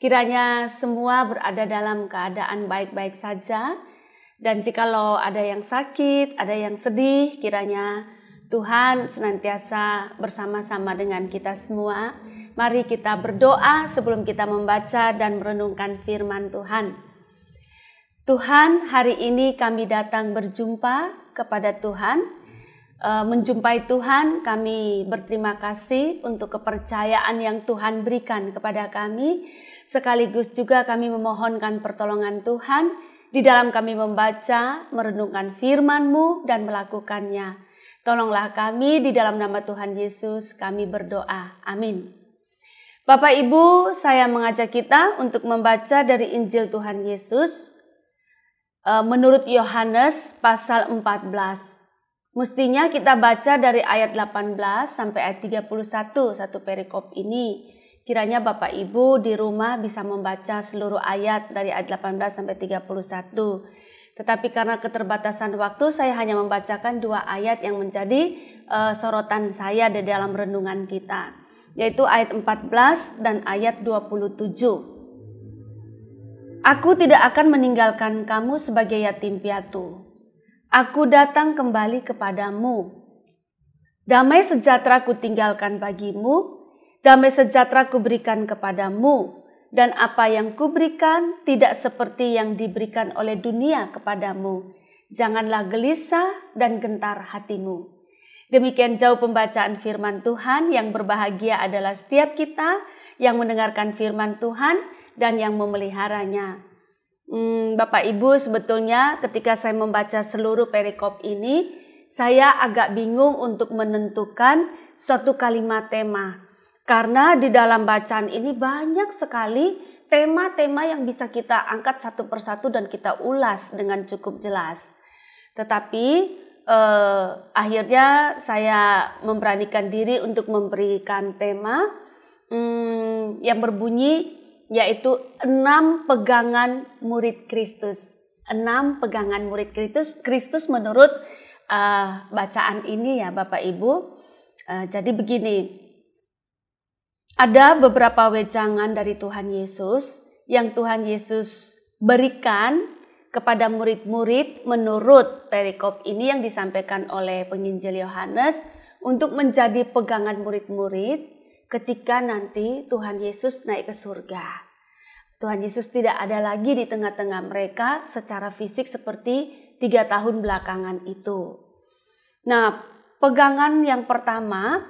Kiranya semua berada dalam keadaan baik-baik saja. Dan jikalau ada yang sakit, ada yang sedih, kiranya Tuhan senantiasa bersama-sama dengan kita semua. Mari kita berdoa sebelum kita membaca dan merenungkan firman Tuhan. Tuhan, hari ini kami datang berjumpa kepada Tuhan Eh, menjumpai Tuhan, kami berterima kasih untuk kepercayaan yang Tuhan berikan kepada kami. Sekaligus juga kami memohonkan pertolongan Tuhan di dalam kami membaca, merenungkan firman-Mu dan melakukannya. Tolonglah kami di dalam nama Tuhan Yesus kami berdoa. Amin. Bapak Ibu, saya mengajak kita untuk membaca dari Injil Tuhan Yesus eh, menurut Yohanes pasal 14 Mestinya kita baca dari ayat 18 sampai ayat 31 satu perikop ini. Kiranya Bapak Ibu di rumah bisa membaca seluruh ayat dari ayat 18 sampai 31. Tetapi karena keterbatasan waktu saya hanya membacakan dua ayat yang menjadi uh, sorotan saya di dalam renungan kita, yaitu ayat 14 dan ayat 27. Aku tidak akan meninggalkan kamu sebagai yatim piatu. Aku datang kembali kepadamu. Damai sejahtera ku tinggalkan bagimu, damai sejahtera ku berikan kepadamu, dan apa yang kuberikan tidak seperti yang diberikan oleh dunia kepadamu. Janganlah gelisah dan gentar hatimu. Demikian jauh pembacaan firman Tuhan yang berbahagia adalah setiap kita yang mendengarkan firman Tuhan dan yang memeliharanya hmm, Bapak Ibu sebetulnya ketika saya membaca seluruh perikop ini, saya agak bingung untuk menentukan satu kalimat tema. Karena di dalam bacaan ini banyak sekali tema-tema yang bisa kita angkat satu persatu dan kita ulas dengan cukup jelas. Tetapi eh, akhirnya saya memberanikan diri untuk memberikan tema hmm, yang berbunyi yaitu enam pegangan murid Kristus. Enam pegangan murid Kristus, Kristus menurut uh, bacaan ini ya Bapak Ibu. Uh, jadi begini, ada beberapa wejangan dari Tuhan Yesus yang Tuhan Yesus berikan kepada murid-murid menurut perikop ini yang disampaikan oleh penginjil Yohanes untuk menjadi pegangan murid-murid ketika nanti Tuhan Yesus naik ke surga. Tuhan Yesus tidak ada lagi di tengah-tengah mereka secara fisik seperti tiga tahun belakangan itu. Nah, pegangan yang pertama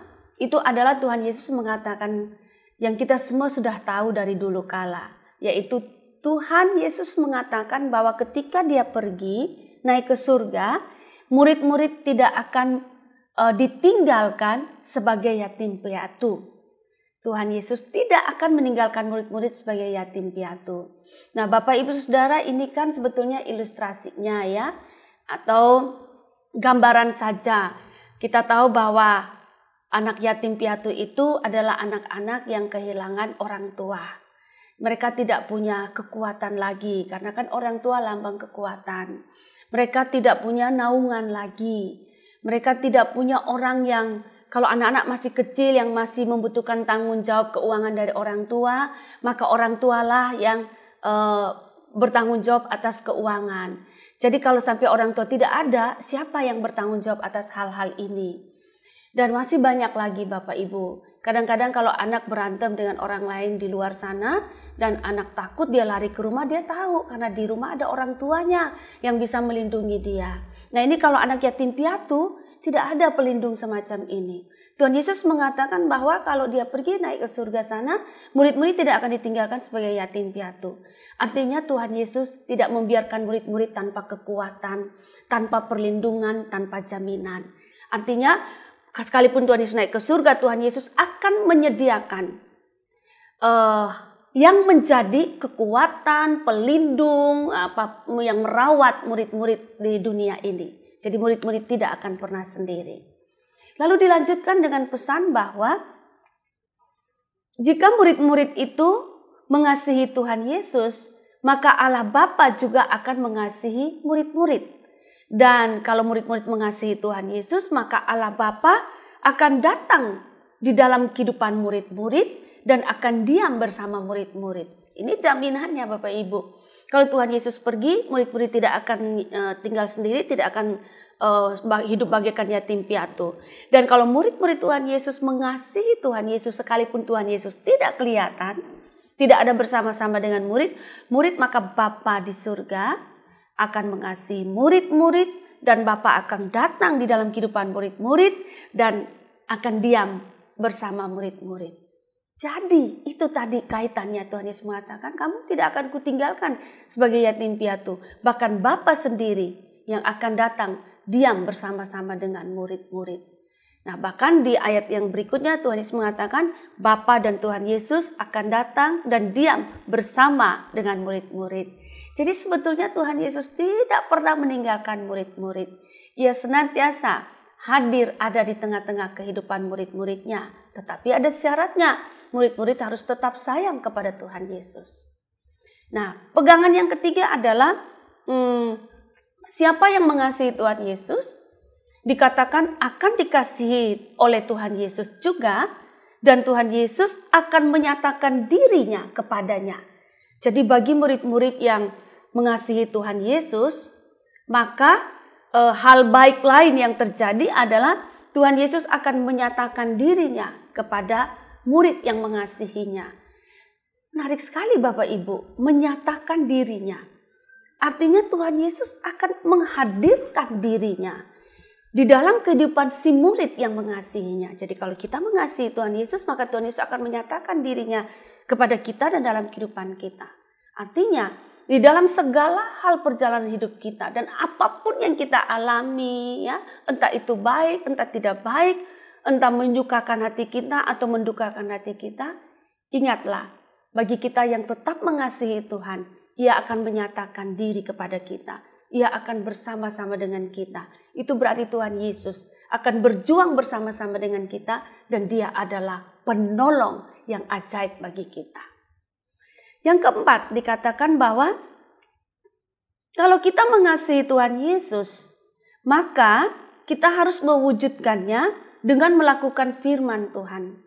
itu adalah Tuhan Yesus mengatakan yang kita semua sudah tahu dari dulu kala, yaitu Tuhan Yesus mengatakan bahwa ketika dia pergi naik ke surga, murid-murid tidak akan eh, ditinggalkan sebagai yatim piatu. Tuhan Yesus tidak akan meninggalkan murid-murid sebagai yatim piatu. Nah, Bapak Ibu Saudara, ini kan sebetulnya ilustrasinya ya atau gambaran saja. Kita tahu bahwa anak yatim piatu itu adalah anak-anak yang kehilangan orang tua. Mereka tidak punya kekuatan lagi karena kan orang tua lambang kekuatan. Mereka tidak punya naungan lagi. Mereka tidak punya orang yang kalau anak-anak masih kecil yang masih membutuhkan tanggung jawab keuangan dari orang tua, maka orang tualah yang e, bertanggung jawab atas keuangan. Jadi kalau sampai orang tua tidak ada, siapa yang bertanggung jawab atas hal-hal ini? Dan masih banyak lagi Bapak Ibu. Kadang-kadang kalau anak berantem dengan orang lain di luar sana dan anak takut dia lari ke rumah, dia tahu karena di rumah ada orang tuanya yang bisa melindungi dia. Nah, ini kalau anak yatim piatu, tidak ada pelindung semacam ini. Tuhan Yesus mengatakan bahwa kalau dia pergi naik ke surga sana, murid-murid tidak akan ditinggalkan sebagai yatim piatu. Artinya Tuhan Yesus tidak membiarkan murid-murid tanpa kekuatan, tanpa perlindungan, tanpa jaminan. Artinya sekalipun Tuhan Yesus naik ke surga, Tuhan Yesus akan menyediakan uh, yang menjadi kekuatan, pelindung, apa yang merawat murid-murid di dunia ini. Jadi murid-murid tidak akan pernah sendiri. Lalu dilanjutkan dengan pesan bahwa jika murid-murid itu mengasihi Tuhan Yesus, maka Allah Bapa juga akan mengasihi murid-murid. Dan kalau murid-murid mengasihi Tuhan Yesus, maka Allah Bapa akan datang di dalam kehidupan murid-murid dan akan diam bersama murid-murid. Ini jaminannya Bapak Ibu. Kalau Tuhan Yesus pergi, murid-murid tidak akan uh, tinggal sendiri, tidak akan uh, hidup bagaikan yatim piatu. Dan kalau murid-murid Tuhan Yesus mengasihi Tuhan Yesus sekalipun Tuhan Yesus tidak kelihatan, tidak ada bersama-sama dengan murid, murid maka Bapa di surga akan mengasihi murid-murid dan Bapa akan datang di dalam kehidupan murid-murid dan akan diam bersama murid-murid. Jadi itu tadi kaitannya Tuhan Yesus mengatakan kamu tidak akan kutinggalkan sebagai yatim piatu. Bahkan Bapa sendiri yang akan datang diam bersama-sama dengan murid-murid. Nah bahkan di ayat yang berikutnya Tuhan Yesus mengatakan Bapa dan Tuhan Yesus akan datang dan diam bersama dengan murid-murid. Jadi sebetulnya Tuhan Yesus tidak pernah meninggalkan murid-murid. Ia senantiasa hadir ada di tengah-tengah kehidupan murid-muridnya. Tetapi ada syaratnya murid-murid harus tetap sayang kepada Tuhan Yesus. Nah, pegangan yang ketiga adalah hmm, siapa yang mengasihi Tuhan Yesus dikatakan akan dikasihi oleh Tuhan Yesus juga dan Tuhan Yesus akan menyatakan dirinya kepadanya. Jadi bagi murid-murid yang mengasihi Tuhan Yesus, maka e, hal baik lain yang terjadi adalah Tuhan Yesus akan menyatakan dirinya kepada murid yang mengasihinya. Menarik sekali Bapak Ibu, menyatakan dirinya. Artinya Tuhan Yesus akan menghadirkan dirinya di dalam kehidupan si murid yang mengasihinya. Jadi kalau kita mengasihi Tuhan Yesus, maka Tuhan Yesus akan menyatakan dirinya kepada kita dan dalam kehidupan kita. Artinya, di dalam segala hal perjalanan hidup kita dan apapun yang kita alami ya, entah itu baik, entah tidak baik, entah menyukakan hati kita atau mendukakan hati kita, ingatlah bagi kita yang tetap mengasihi Tuhan, Ia akan menyatakan diri kepada kita. Ia akan bersama-sama dengan kita. Itu berarti Tuhan Yesus akan berjuang bersama-sama dengan kita dan dia adalah penolong yang ajaib bagi kita. Yang keempat dikatakan bahwa kalau kita mengasihi Tuhan Yesus, maka kita harus mewujudkannya dengan melakukan firman Tuhan.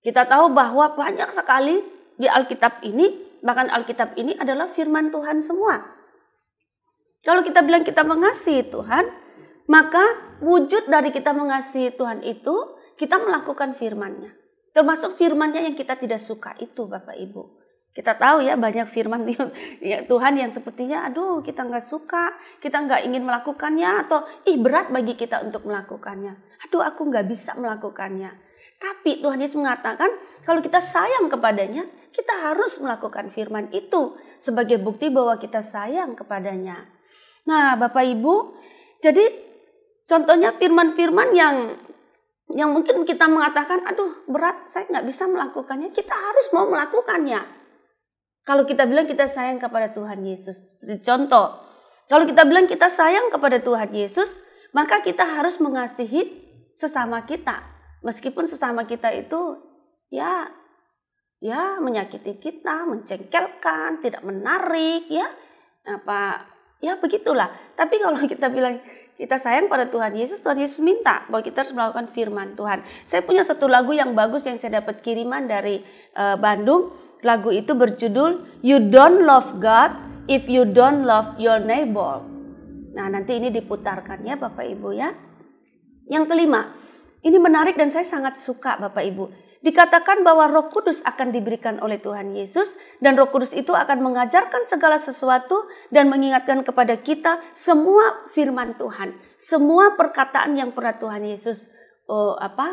Kita tahu bahwa banyak sekali di Alkitab ini, bahkan Alkitab ini adalah firman Tuhan semua. Kalau kita bilang kita mengasihi Tuhan, maka wujud dari kita mengasihi Tuhan itu kita melakukan firmannya. Termasuk firmannya yang kita tidak suka itu Bapak Ibu. Kita tahu ya banyak firman ya, Tuhan yang sepertinya aduh kita nggak suka, kita nggak ingin melakukannya atau ih berat bagi kita untuk melakukannya. Aduh aku nggak bisa melakukannya. Tapi Tuhan Yesus mengatakan kalau kita sayang kepadanya, kita harus melakukan firman itu sebagai bukti bahwa kita sayang kepadanya. Nah, Bapak Ibu, jadi contohnya firman-firman yang yang mungkin kita mengatakan, aduh berat, saya nggak bisa melakukannya. Kita harus mau melakukannya. Kalau kita bilang kita sayang kepada Tuhan Yesus, contoh, kalau kita bilang kita sayang kepada Tuhan Yesus, maka kita harus mengasihi sesama kita. Meskipun sesama kita itu ya ya menyakiti kita, mencengkelkan, tidak menarik ya. Apa ya begitulah. Tapi kalau kita bilang kita sayang pada Tuhan Yesus, Tuhan Yesus minta bahwa kita harus melakukan firman Tuhan. Saya punya satu lagu yang bagus yang saya dapat kiriman dari eh, Bandung lagu itu berjudul You Don't Love God If You Don't Love Your Neighbor. Nah, nanti ini diputarkan ya Bapak Ibu ya. Yang kelima, ini menarik dan saya sangat suka Bapak Ibu. Dikatakan bahwa Roh Kudus akan diberikan oleh Tuhan Yesus dan Roh Kudus itu akan mengajarkan segala sesuatu dan mengingatkan kepada kita semua firman Tuhan, semua perkataan yang pernah Tuhan Yesus oh, apa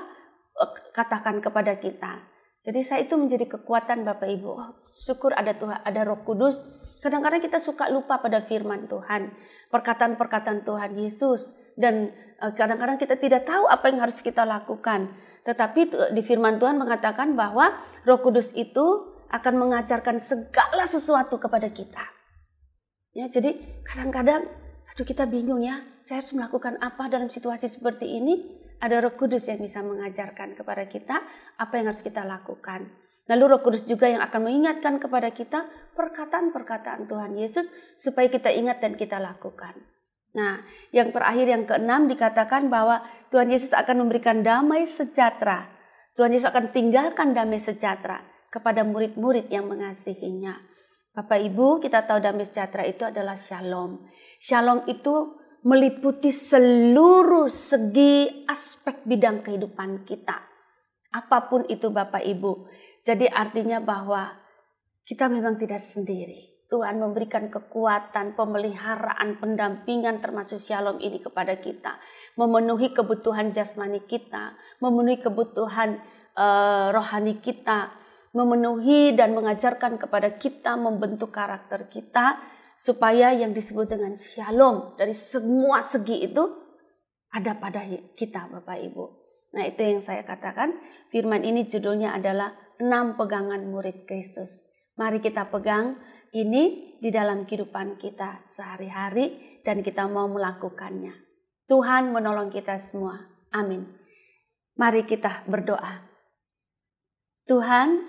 eh, katakan kepada kita. Jadi saya itu menjadi kekuatan Bapak Ibu. Oh, syukur ada Tuhan, ada Roh Kudus. Kadang-kadang kita suka lupa pada firman Tuhan, perkataan-perkataan Tuhan Yesus dan eh, kadang-kadang kita tidak tahu apa yang harus kita lakukan. Tetapi di firman Tuhan mengatakan bahwa Roh Kudus itu akan mengajarkan segala sesuatu kepada kita. Ya, jadi kadang-kadang aduh kita bingung ya, saya harus melakukan apa dalam situasi seperti ini? ada Roh Kudus yang bisa mengajarkan kepada kita apa yang harus kita lakukan. Lalu Roh Kudus juga yang akan mengingatkan kepada kita perkataan-perkataan Tuhan Yesus supaya kita ingat dan kita lakukan. Nah, yang terakhir yang keenam dikatakan bahwa Tuhan Yesus akan memberikan damai sejahtera. Tuhan Yesus akan tinggalkan damai sejahtera kepada murid-murid yang mengasihinya. Bapak Ibu, kita tahu damai sejahtera itu adalah shalom. Shalom itu meliputi seluruh segi aspek bidang kehidupan kita. Apapun itu Bapak Ibu. Jadi artinya bahwa kita memang tidak sendiri. Tuhan memberikan kekuatan, pemeliharaan, pendampingan termasuk shalom ini kepada kita. Memenuhi kebutuhan jasmani kita, memenuhi kebutuhan uh, rohani kita, memenuhi dan mengajarkan kepada kita, membentuk karakter kita, supaya yang disebut dengan shalom dari semua segi itu ada pada kita Bapak Ibu. Nah itu yang saya katakan firman ini judulnya adalah enam pegangan murid Kristus. Mari kita pegang ini di dalam kehidupan kita sehari-hari dan kita mau melakukannya. Tuhan menolong kita semua. Amin. Mari kita berdoa. Tuhan,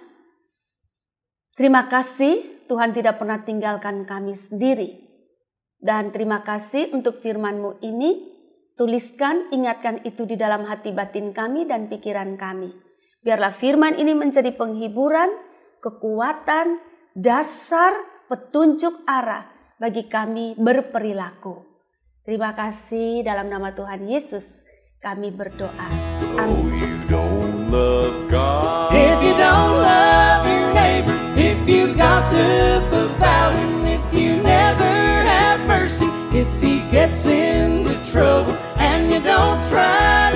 terima kasih Tuhan tidak pernah tinggalkan kami sendiri. Dan terima kasih untuk firman-Mu ini. Tuliskan, ingatkan itu di dalam hati batin kami dan pikiran kami. Biarlah firman ini menjadi penghiburan, kekuatan, dasar, petunjuk arah bagi kami berperilaku. Terima kasih dalam nama Tuhan Yesus kami berdoa. Amin. Oh, rise up about him if you never have mercy. If he gets into trouble and you don't try.